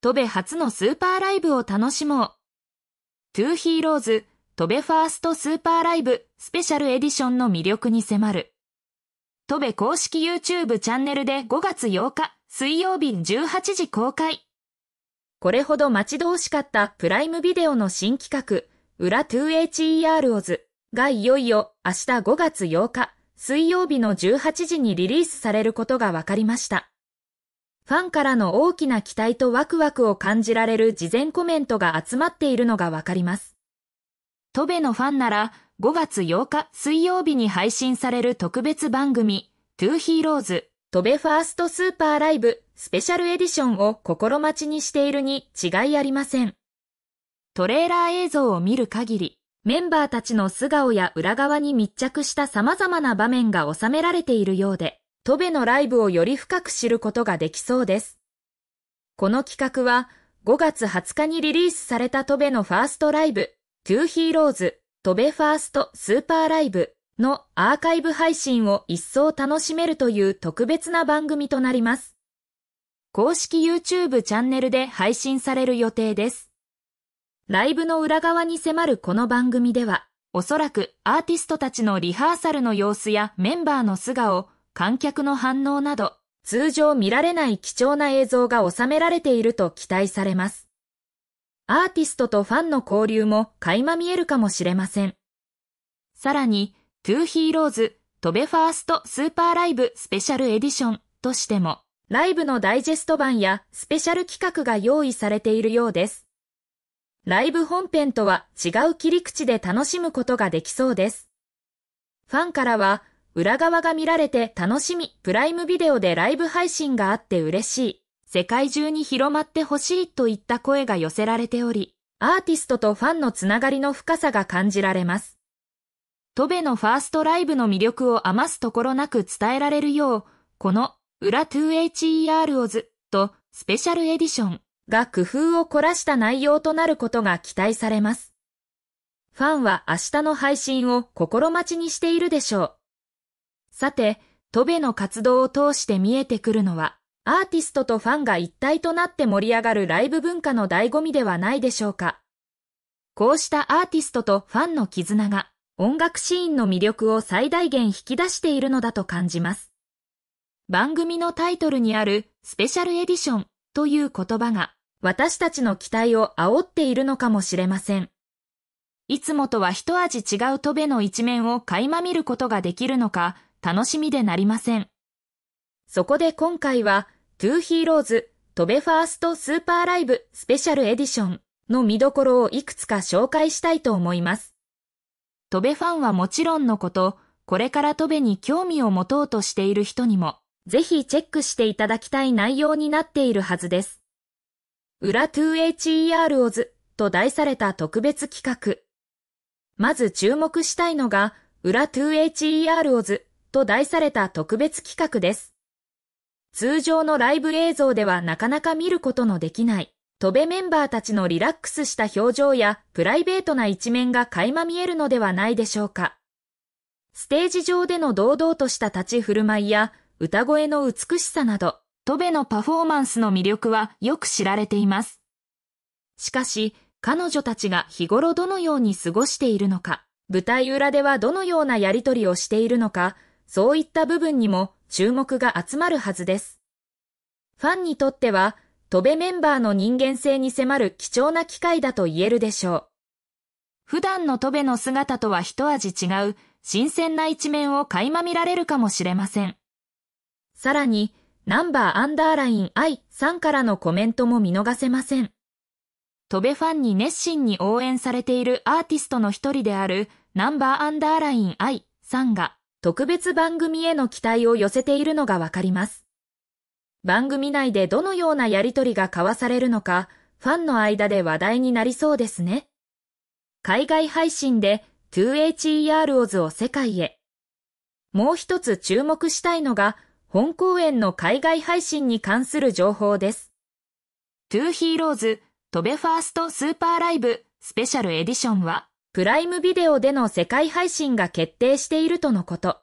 戸部初のスーパーライブを楽しもう。トゥーヒーローズ、戸部ファーストスーパーライブスペシャルエディションの魅力に迫る。戸部公式 YouTube チャンネルで5月8日水曜日18時公開。これほど待ち遠しかったプライムビデオの新企画、裏 2HER オズがいよいよ明日5月8日水曜日の18時にリリースされることが分かりました。ファンからの大きな期待とワクワクを感じられる事前コメントが集まっているのがわかります。トベのファンなら5月8日水曜日に配信される特別番組トゥーヒーローズ、トベファーストスーパーライブスペシャルエディションを心待ちにしているに違いありません。トレーラー映像を見る限りメンバーたちの素顔や裏側に密着した様々な場面が収められているようで戸ベのライブをより深く知ることができそうです。この企画は5月20日にリリースされた戸ベのファーストライブ、トゥーヒーローズ、戸ベファーストスーパーライブのアーカイブ配信を一層楽しめるという特別な番組となります。公式 YouTube チャンネルで配信される予定です。ライブの裏側に迫るこの番組では、おそらくアーティストたちのリハーサルの様子やメンバーの素顔、観客の反応など、通常見られない貴重な映像が収められていると期待されます。アーティストとファンの交流も垣間見えるかもしれません。さらに、トゥーヒーローズ、トベファーストスーパーライブスペシャルエディションとしても、ライブのダイジェスト版やスペシャル企画が用意されているようです。ライブ本編とは違う切り口で楽しむことができそうです。ファンからは裏側が見られて楽しみ。プライムビデオでライブ配信があって嬉しい。世界中に広まってほしいといった声が寄せられており、アーティストとファンのつながりの深さが感じられます。トベのファーストライブの魅力を余すところなく伝えられるよう、この裏 2HER オズとスペシャルエディションが工夫を凝らした内容となることが期待されます。ファンは明日の配信を心待ちにしているでしょう。さて、トベの活動を通して見えてくるのは、アーティストとファンが一体となって盛り上がるライブ文化の醍醐味ではないでしょうか。こうしたアーティストとファンの絆が、音楽シーンの魅力を最大限引き出しているのだと感じます。番組のタイトルにあるスペシャルエディションという言葉が私たちの期待を煽っているのかもしれません。いつもとは一味違うトベの一面を垣間見ることができるのか、楽しみでなりません。そこで今回は、トゥーヒーローズ、トベファーストスーパーライブスペシャルエディションの見どころをいくつか紹介したいと思います。トベファンはもちろんのこと、これからトベに興味を持とうとしている人にも、ぜひチェックしていただきたい内容になっているはずです。裏 2HER オズと題された特別企画。まず注目したいのが、裏 2HER オズと題された特別企画です。通常のライブ映像ではなかなか見ることのできない、戸部メンバーたちのリラックスした表情やプライベートな一面が垣間見えるのではないでしょうか。ステージ上での堂々とした立ち振る舞いや歌声の美しさなど、戸部のパフォーマンスの魅力はよく知られています。しかし、彼女たちが日頃どのように過ごしているのか、舞台裏ではどのようなやりとりをしているのか、そういった部分にも注目が集まるはずです。ファンにとっては、戸部メンバーの人間性に迫る貴重な機会だと言えるでしょう。普段の戸部の姿とは一味違う新鮮な一面を垣間見られるかもしれません。さらに、ナンバーアンダーライン I さんからのコメントも見逃せません。戸部ファンに熱心に応援されているアーティストの一人であるナンバーアンダーライン I さんが、特別番組への期待を寄せているのがわかります。番組内でどのようなやりとりが交わされるのか、ファンの間で話題になりそうですね。海外配信で 2HER オズを世界へ。もう一つ注目したいのが、本公演の海外配信に関する情報です。トゥーヒーローズ、トベファーストスーパーライブスペシャルエディションはプライムビデオでの世界配信が決定しているとのこと。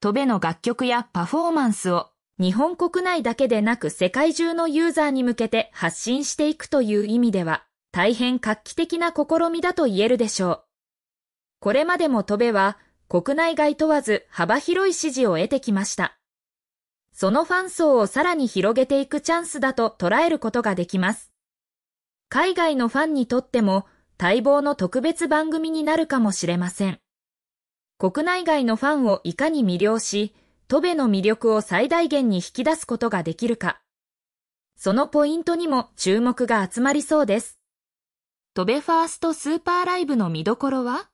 トベの楽曲やパフォーマンスを日本国内だけでなく世界中のユーザーに向けて発信していくという意味では大変画期的な試みだと言えるでしょう。これまでもトベは国内外問わず幅広い支持を得てきました。そのファン層をさらに広げていくチャンスだと捉えることができます。海外のファンにとっても待望の特別番組になるかもしれません。国内外のファンをいかに魅了し、戸部の魅力を最大限に引き出すことができるか。そのポイントにも注目が集まりそうです。戸部ファーストスーパーライブの見どころは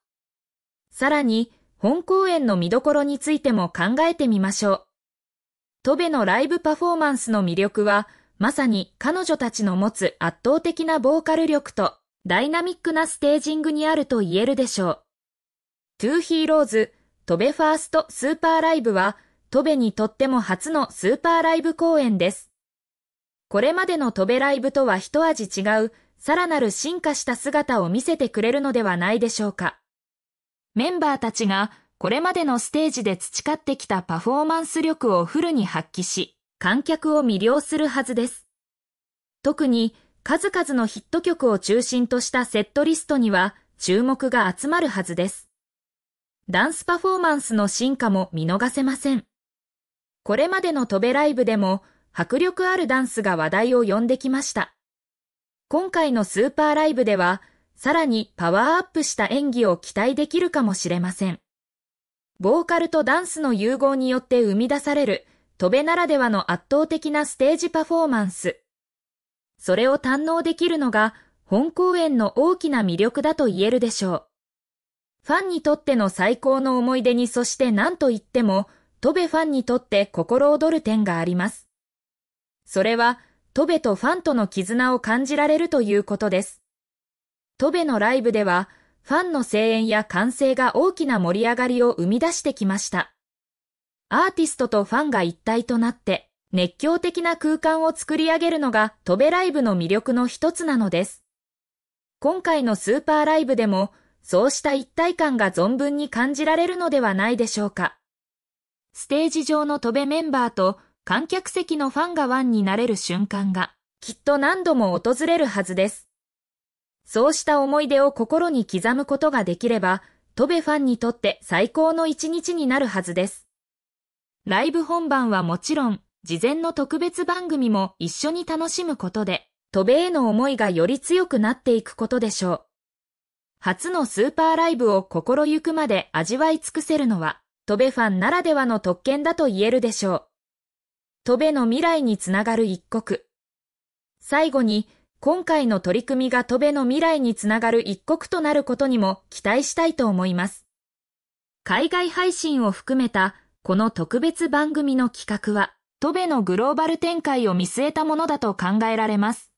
さらに、本公演の見どころについても考えてみましょう。戸部のライブパフォーマンスの魅力は、まさに彼女たちの持つ圧倒的なボーカル力とダイナミックなステージングにあると言えるでしょう。トゥーヒーローズ、トベファーストスーパーライブは、トベにとっても初のスーパーライブ公演です。これまでのトベライブとは一味違う、さらなる進化した姿を見せてくれるのではないでしょうか。メンバーたちが、これまでのステージで培ってきたパフォーマンス力をフルに発揮し、観客を魅了するはずです。特に、数々のヒット曲を中心としたセットリストには注目が集まるはずです。ダンスパフォーマンスの進化も見逃せません。これまでのトベライブでも迫力あるダンスが話題を呼んできました。今回のスーパーライブでは、さらにパワーアップした演技を期待できるかもしれません。ボーカルとダンスの融合によって生み出される、トベならではの圧倒的なステージパフォーマンス。それを堪能できるのが本公演の大きな魅力だと言えるでしょう。ファンにとっての最高の思い出にそして何と言っても、トベファンにとって心躍る点があります。それは、トベとファンとの絆を感じられるということです。トベのライブでは、ファンの声援や歓声が大きな盛り上がりを生み出してきました。アーティストとファンが一体となって、熱狂的な空間を作り上げるのがトベライブの魅力の一つなのです。今回のスーパーライブでも、そうした一体感が存分に感じられるのではないでしょうか。ステージ上のトベメンバーと観客席のファンがワンになれる瞬間が、きっと何度も訪れるはずです。そうした思い出を心に刻むことができれば、トベファンにとって最高の一日になるはずです。ライブ本番はもちろん、事前の特別番組も一緒に楽しむことで、渡米への思いがより強くなっていくことでしょう。初のスーパーライブを心ゆくまで味わい尽くせるのは、戸部ファンならではの特権だと言えるでしょう。戸部の未来につながる一国。最後に、今回の取り組みが戸部の未来につながる一国となることにも期待したいと思います。海外配信を含めたこの特別番組の企画は、トベのグローバル展開を見据えたものだと考えられます。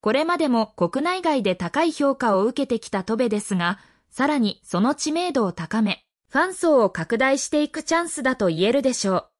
これまでも国内外で高い評価を受けてきたトベですが、さらにその知名度を高め、ファン層を拡大していくチャンスだと言えるでしょう。